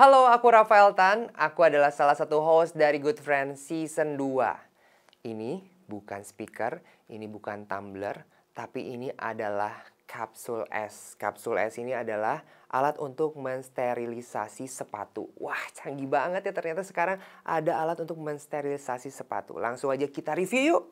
Halo, aku Rafael Tan. Aku adalah salah satu host dari Good Friends Season 2. Ini bukan speaker, ini bukan tumbler, tapi ini adalah kapsul es. Kapsul es ini adalah alat untuk mensterilisasi sepatu. Wah, canggih banget ya ternyata sekarang ada alat untuk mensterilisasi sepatu. Langsung aja kita review yuk.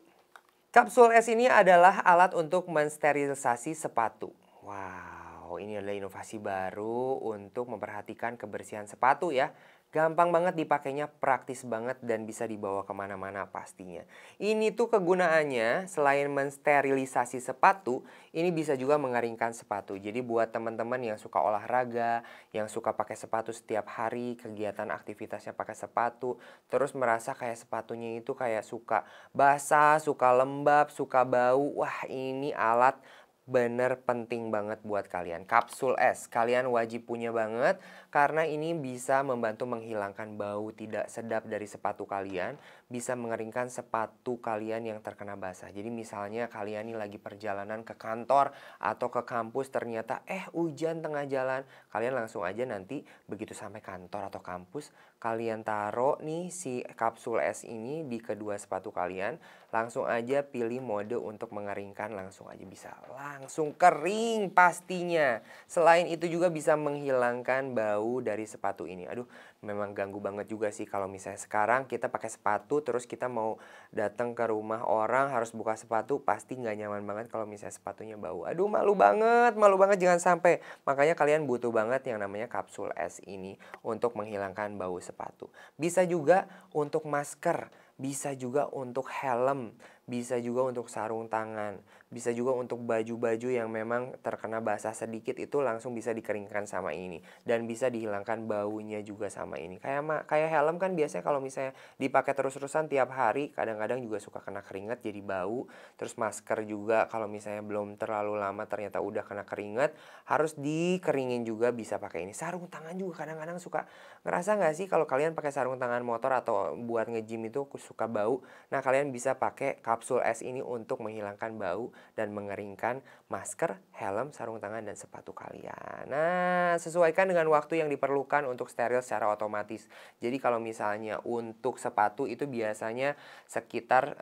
Kapsul es ini adalah alat untuk mensterilisasi sepatu. Wow. Oh ini adalah inovasi baru untuk memperhatikan kebersihan sepatu ya. Gampang banget dipakainya, praktis banget dan bisa dibawa kemana-mana pastinya. Ini tuh kegunaannya selain mensterilisasi sepatu, ini bisa juga mengeringkan sepatu. Jadi buat teman-teman yang suka olahraga, yang suka pakai sepatu setiap hari, kegiatan aktivitasnya pakai sepatu, terus merasa kayak sepatunya itu kayak suka basah, suka lembab, suka bau, wah ini alat bener penting banget buat kalian. Kapsul es, kalian wajib punya banget karena ini bisa membantu menghilangkan bau tidak sedap dari sepatu kalian, bisa mengeringkan sepatu kalian yang terkena basah. Jadi misalnya kalian ini lagi perjalanan ke kantor atau ke kampus ternyata eh hujan tengah jalan, kalian langsung aja nanti begitu sampai kantor atau kampus, kalian taruh nih si kapsul es ini di kedua sepatu kalian, langsung aja pilih mode untuk mengeringkan langsung aja bisa. Lah langsung kering pastinya. Selain itu juga bisa menghilangkan bau dari sepatu ini. Aduh, memang ganggu banget juga sih kalau misalnya sekarang kita pakai sepatu terus kita mau datang ke rumah orang harus buka sepatu pasti nggak nyaman banget kalau misalnya sepatunya bau. Aduh, malu banget, malu banget jangan sampai. Makanya kalian butuh banget yang namanya kapsul es ini untuk menghilangkan bau sepatu. Bisa juga untuk masker, bisa juga untuk helm bisa juga untuk sarung tangan, bisa juga untuk baju-baju yang memang terkena basah sedikit itu langsung bisa dikeringkan sama ini dan bisa dihilangkan baunya juga sama ini. Kayak ma kayak helm kan biasanya kalau misalnya dipakai terus-terusan tiap hari kadang-kadang juga suka kena keringat jadi bau. Terus masker juga kalau misalnya belum terlalu lama ternyata udah kena keringat harus dikeringin juga bisa pakai ini. Sarung tangan juga kadang-kadang suka ngerasa nggak sih kalau kalian pakai sarung tangan motor atau buat ngejim itu suka bau. Nah, kalian bisa pakai kapsul es ini untuk menghilangkan bau dan mengeringkan masker, helm, sarung tangan, dan sepatu kalian. Nah, sesuaikan dengan waktu yang diperlukan untuk steril secara otomatis. Jadi kalau misalnya untuk sepatu itu biasanya sekitar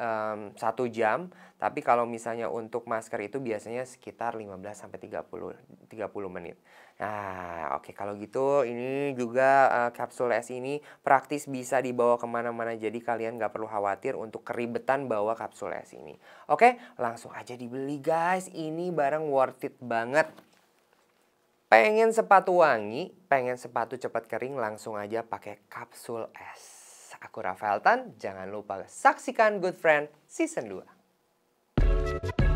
satu um, jam, tapi kalau misalnya untuk masker itu biasanya sekitar 15 sampai 30 30 menit. Nah, oke okay, kalau gitu ini juga uh, kapsul es ini praktis bisa dibawa kemana-mana jadi kalian nggak perlu khawatir untuk keribetan bawa kapsul S ini. Oke, langsung aja dibeli guys. Ini barang worth it banget. Pengen sepatu wangi, pengen sepatu cepat kering, langsung aja pakai kapsul S. Aku Rafael Tan, jangan lupa saksikan Good Friend Season 2.